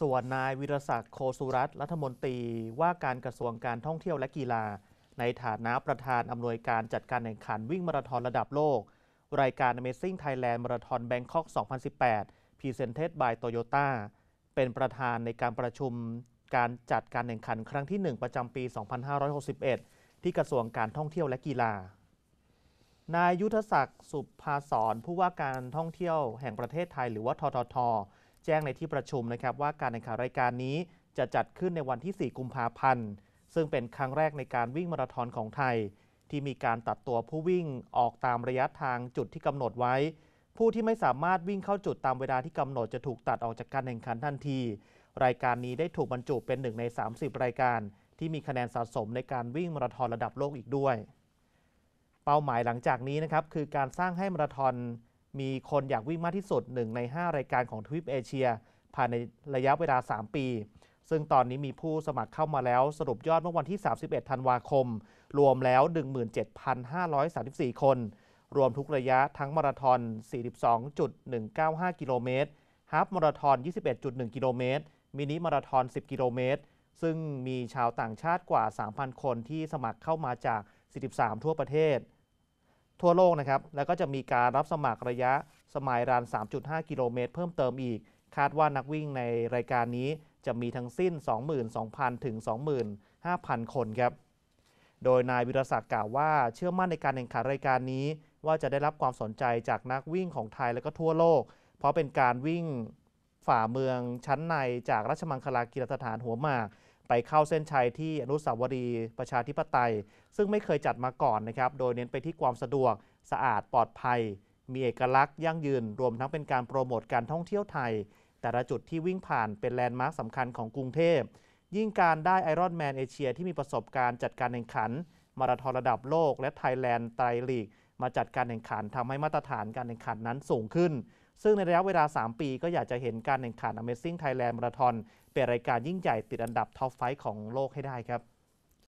ส่วนนายวิรศักดิ์โคสุรัตน์รัฐมนตรีว่าการกระทรวงการท่องเที่ยวและกีฬา ในฐานะประธานอำนวยการจัดการแข่งขันวิ่งมาราธอนระดับโลก รายการ Amazing Thailand Marathon Bangkok 2018 Presented by Toyota เป็นประธานในการประชุมการจัดการแข่งขันครั้งที่ 1 ประจำปี 2561 ที่กระทรวงการท่องเที่ยวและกีฬา นายยุทธศักดิ์สุภาสรผู้ว่าการท่องเที่ยว แห่งประเทศไทย หรือว่าทททแจ้งในที่ประชุมนะครับว่าการแข่งขันรายการนี้จะจัดขึ้นในวันที่ 4 กุมภาพันธ์ ซึ่งเป็นครั้งแรกในการวิ่งมาราธอนของไทย ที่มีการตัดตัวผู้วิ่งออกตามระยะทางจุดที่กำหนดไว้ ผู้ที่ไม่สามารถวิ่งเข้าจุดตามเวลาที่กำหนดจะถูกตัดออกจากการแข่งขันทันที รายการนี้ได้ถูกบรรจุเป็นหนึ่งใน 30 รายการ ที่มีคะแนนสะสมในการวิ่งมาราธอนระดับโลกอีกด้วย เป้าหมายหลังจากนี้นะครับคือการสร้างให้มาราธอนมีคนอยากวิ่งมากที่สุด 1 ใน 5 รายการของทวีปเอเชียภายในระยะเวลา 3 ปี ซึ่งตอนนี้มีผู้สมัครเข้ามาแล้วสรุปยอดเมื่อวันที่ 31 ธันวาคม รวมแล้ว 17,534 คน รวมทุกระยะทั้งมาราทอน 42.195 กิโลเมตร ฮาฟมาราทอน 21.1 กิโลเมตร มินิมาราทอน 10 กิโลเมตร ซึ่งมีชาวต่างชาติกว่า 3,000 คนที่สมัครเข้ามาจาก 43 ทั่วประเทศทั่วโลกนะครับ แล้วก็จะมีการรับสมัครระยะสมัยรัน3.5 กิโลเมตรเพิ่มเติมอีก คาดว่านักวิ่งในรายการนี้จะมีทั้งสิ้น 22,000 ถึง 25,000 คนครับ โดยนายวิรศักดิ์กล่าวว่า เชื่อมั่นในการแข่งขันรายการนี้ ว่าจะได้รับความสนใจจากนักวิ่งของไทยและก็ทั่วโลก เพราะเป็นการวิ่งฝ่าเมืองชั้นในจากราชมังคลากีฬาสถานหัวหมากไปเข้าเส้นชัยที่อนุสาวรีย์ประชาธิปไตย ซึ่งไม่เคยจัดมาก่อนนะครับโดยเน้นไปที่ความสะดวกสะอาดปลอดภัย มีเอกลักษณ์ยั่งยืน รวมทั้งเป็นการโปรโมทการท่องเที่ยวไทย แต่ละจุดที่วิ่งผ่านเป็นแลนด์มาร์คสำคัญของกรุงเทพ ยิ่งการได้ไอรอนแมนเอเชียที่มีประสบการณ์จัดการแข่งขัน มาราธอนระดับโลกและไทยแลนด์ไตรลีกมาจัดการแข่งขันทำให้มาตรฐานการแข่งขันนั้นสูงขึ้นซึ่งในระยะเวลา 3 ปีก็อยากจะเห็นการแข่งขัน Amazing Thailand Marathon เป็นรายการยิ่งใหญ่ติดอันดับท็อปไฟของโลกให้ได้ครับ